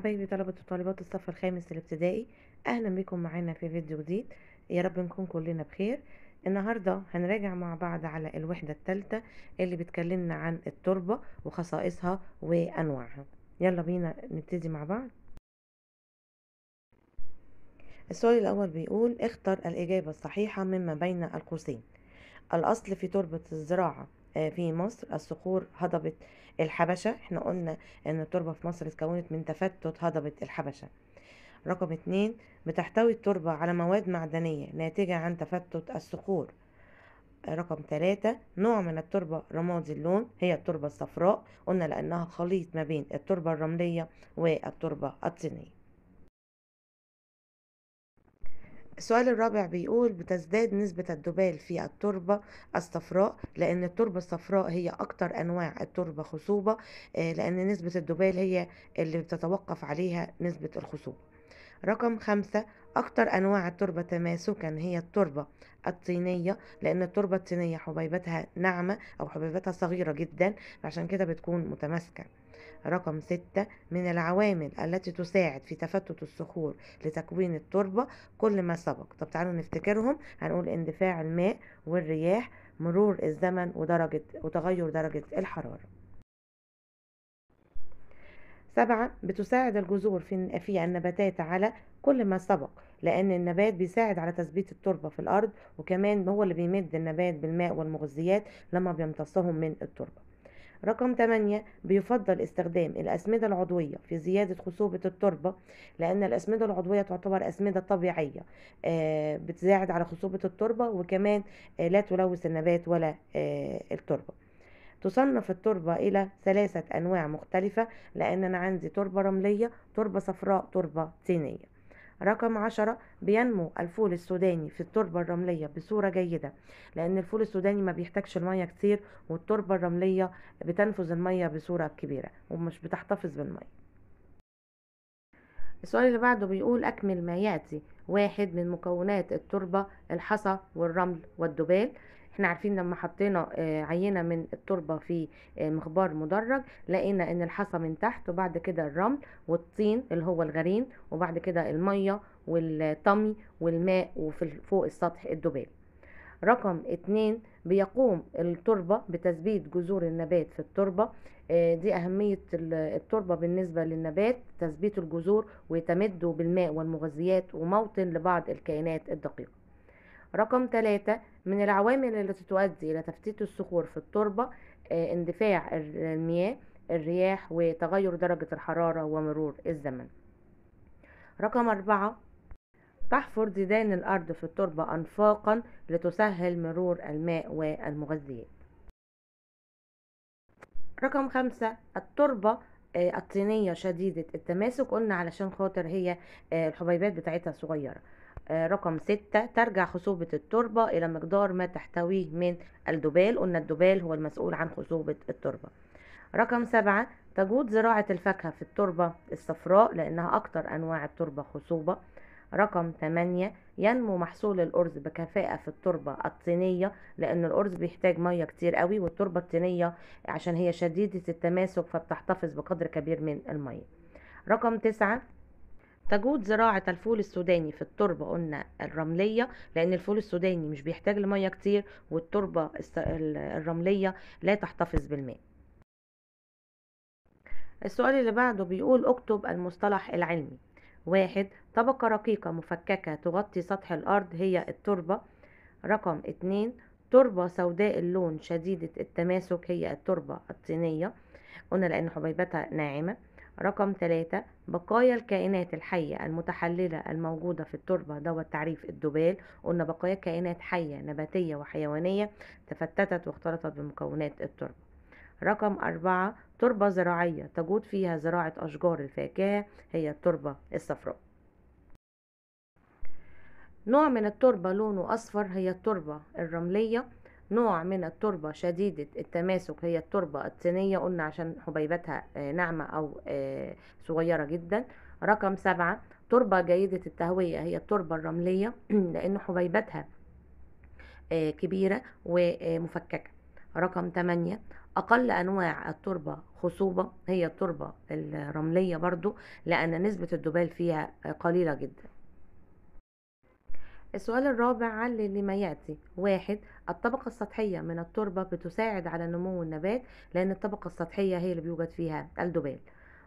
حبايبي طلبة وطالبات الصف الخامس الابتدائي أهلا بكم معانا في فيديو جديد يا رب نكون كلنا بخير النهاردة هنراجع مع بعض على الوحدة الثالثة اللي بتكلمنا عن التربة وخصائصها وأنواعها يلا بينا نبتدي مع بعض السؤال الأول بيقول اختر الإجابة الصحيحة مما بين القوسين الأصل في تربة الزراعة آه، في مصر الصخور هضبة الحبشة احنا قلنا ان التربة في مصر اتكونت من تفتت هضبة الحبشة رقم اتنين بتحتوي التربة على مواد معدنية ناتجة عن تفتت الصخور آه، رقم ثلاثة نوع من التربة رمادي اللون هي التربة الصفراء قلنا لأنها خليط ما بين التربة الرملية والتربة الطينية السؤال الرابع بيقول بتزداد نسبة الدبال في التربة الصفراء لأن التربة الصفراء هي أكتر أنواع التربة خصوبة آه، لأن نسبة الدبال هي اللي بتتوقف عليها نسبة الخصوبة رقم خمسة أكتر أنواع التربة تماسكا هي التربة الطينية لأن التربة الطينية حبيبتها ناعمة أو حبيبتها صغيرة جدا فعشان كده بتكون متماسكة رقم ستة من العوامل التي تساعد في تفتت الصخور لتكوين التربة كل ما سبق طب تعالوا نفتكرهم هنقول اندفاع الماء والرياح مرور الزمن ودرجة وتغير درجة الحرارة سبعة بتساعد الجذور في في النباتات على كل ما سبق لأن النبات بيساعد على تثبيت التربة في الأرض وكمان هو اللي بيمد النبات بالماء والمغذيات لما بيمتصهم من التربة رقم 8 بيفضل استخدام الأسمدة العضوية في زيادة خصوبة التربة لأن الأسمدة العضوية تعتبر أسمدة طبيعية آه، بتساعد على خصوبة التربة وكمان آه، لا تلوث النبات ولا آه، التربة تصنف التربة إلى ثلاثة أنواع مختلفة لأن أنا عندي تربة رملية تربة صفراء تربة طينية رقم عشرة بينمو الفول السوداني في التربة الرملية بصورة جيدة لأن الفول السوداني ما بيحتاجش المية كتير والتربة الرملية بتنفذ المية بصورة كبيرة ومش بتحتفظ بالمية السؤال اللي بعده بيقول أكمل ما يأتي واحد من مكونات التربة الحصى والرمل والدبال احنا عارفين لما حطينا آه، عينة من التربة في آه، مخبار مدرج لقينا ان الحصى من تحت وبعد كده الرمل والطين اللي هو الغرين وبعد كده المية والطمي والماء فوق السطح الدبال رقم اتنين بيقوم التربة بتثبيت جذور النبات في التربة آه، دي أهمية التربة بالنسبة للنبات تثبيت الجذور ويتمدوا بالماء والمغذيات وموطن لبعض الكائنات الدقيقة رقم ثلاثة من العوامل التي تؤدي إلى تفتيت الصخور في التربة آه، اندفاع المياه الرياح وتغير درجة الحرارة ومرور الزمن رقم أربعة تحفر ديدان الأرض في التربة أنفاقا لتسهل مرور الماء والمغذيات رقم خمسة التربة آه، الطينية شديدة التماسك قلنا علشان خاطر هي آه، الحبيبات بتاعتها صغيرة آه، رقم ستة ترجع خصوبة التربة إلى مقدار ما تحتويه من الدبال قلنا الدبال هو المسؤول عن خصوبة التربة رقم سبعة تجود زراعة الفاكهة في التربة الصفراء لأنها أكثر أنواع التربة خصوبة رقم 8 ينمو محصول الأرز بكفاءة في التربة الطينية لأن الأرز بيحتاج مية كتير قوي والتربة الطينية عشان هي شديدة التماسك فبتحتفظ بقدر كبير من المية رقم 9 تجود زراعة الفول السوداني في التربة قلنا الرملية لأن الفول السوداني مش بيحتاج لمية كتير والتربة الرملية لا تحتفظ بالماء السؤال اللي بعده بيقول اكتب المصطلح العلمي واحد طبقة رقيقة مفككة تغطي سطح الأرض هي التربة رقم اتنين تربة سوداء اللون شديدة التماسك هي التربة الطينية قلنا لأن حبيبتها ناعمة رقم ثلاثة بقايا الكائنات الحية المتحللة الموجودة في التربة ده تعريف الدبال قلنا بقايا كائنات حية نباتية وحيوانية تفتتت واختلطت بمكونات التربة رقم أربعة تربة زراعية تجود فيها زراعة أشجار الفاكهة هي التربة الصفراء نوع من التربة لونه أصفر هي التربة الرملية نوع من التربة شديدة التماسك هي التربة الطينية قلنا عشان حبيبتها آه، ناعمة أو آه، صغيرة جدا رقم سبعة تربة جيدة التهوية هي التربة الرملية لأن حبيبتها آه، كبيرة ومفككة رقم تمانية أقل أنواع التربة خصوبة هي التربة الرملية برضو لأن نسبة الدبال فيها قليلة جدا السؤال الرابع علل لما يأتي واحد الطبقة السطحية من التربة بتساعد على نمو النبات لأن الطبقة السطحية هي اللي بيوجد فيها الدبال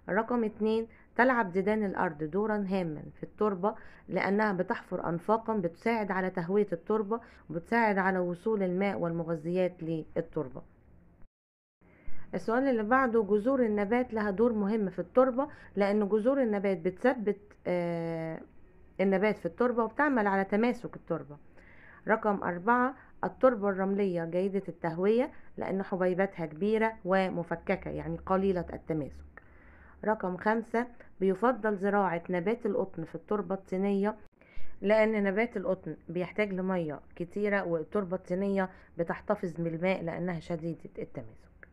رقم اتنين تلعب ديدان الأرض دورا هاما في التربة لأنها بتحفر أنفاقا بتساعد على تهوية التربة وبتساعد على وصول الماء والمغذيات للتربة السؤال اللي بعده جذور النبات لها دور مهم في التربة لأن جذور النبات بتثبت آه النبات في التربة وبتعمل على تماسك التربة رقم أربعة التربة الرملية جيدة التهوية لأن حبيبتها كبيرة ومفككة يعني قليلة التماسك رقم خمسة بيفضل زراعة نبات القطن في التربة الطينية لأن نبات القطن بيحتاج لمية كتيرة والتربة الطينية بتحتفظ بالماء لأنها شديدة التماسك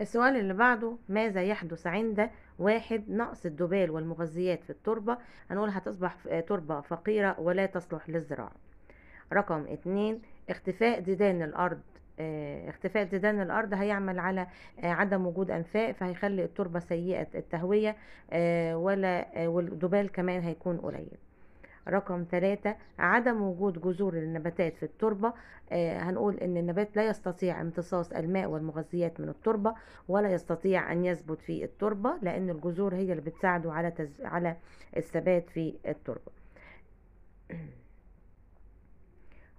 السؤال اللي بعده ماذا يحدث عند واحد نقص الدبال والمغذيات في التربة هنقول هتصبح تربة فقيرة ولا تصلح للزراعة رقم اتنين اختفاء ديدان الأرض آه، اختفاء ديدان الارض هيعمل على آه، عدم وجود انفاق فهيخلي التربه سيئه التهويه آه، ولا والدبال كمان هيكون قليل رقم ثلاثة عدم وجود جذور النباتات في التربة آه هنقول ان النبات لا يستطيع امتصاص الماء والمغذيات من التربة ولا يستطيع ان يثبت في التربة لان الجذور هي اللي بتساعده على تز... على الثبات في التربة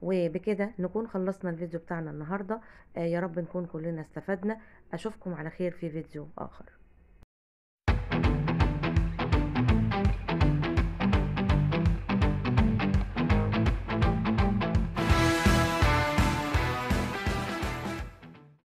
وبكده نكون خلصنا الفيديو بتاعنا النهاردة آه، يا رب نكون كلنا استفدنا اشوفكم على خير في فيديو اخر